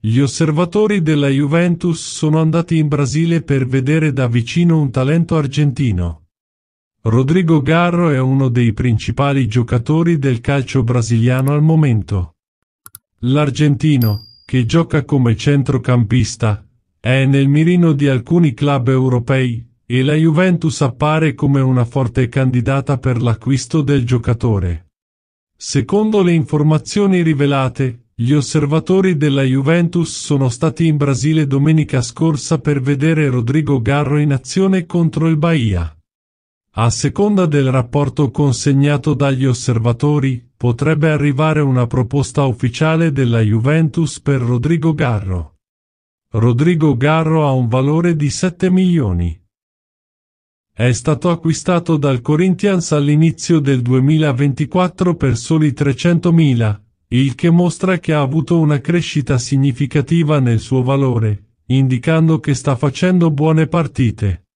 Gli osservatori della Juventus sono andati in Brasile per vedere da vicino un talento argentino. Rodrigo Garro è uno dei principali giocatori del calcio brasiliano al momento. L'argentino, che gioca come centrocampista, è nel mirino di alcuni club europei, e la Juventus appare come una forte candidata per l'acquisto del giocatore. Secondo le informazioni rivelate, gli osservatori della Juventus sono stati in Brasile domenica scorsa per vedere Rodrigo Garro in azione contro il Bahia. A seconda del rapporto consegnato dagli osservatori, potrebbe arrivare una proposta ufficiale della Juventus per Rodrigo Garro. Rodrigo Garro ha un valore di 7 milioni. È stato acquistato dal Corinthians all'inizio del 2024 per soli 300 mila, il che mostra che ha avuto una crescita significativa nel suo valore, indicando che sta facendo buone partite.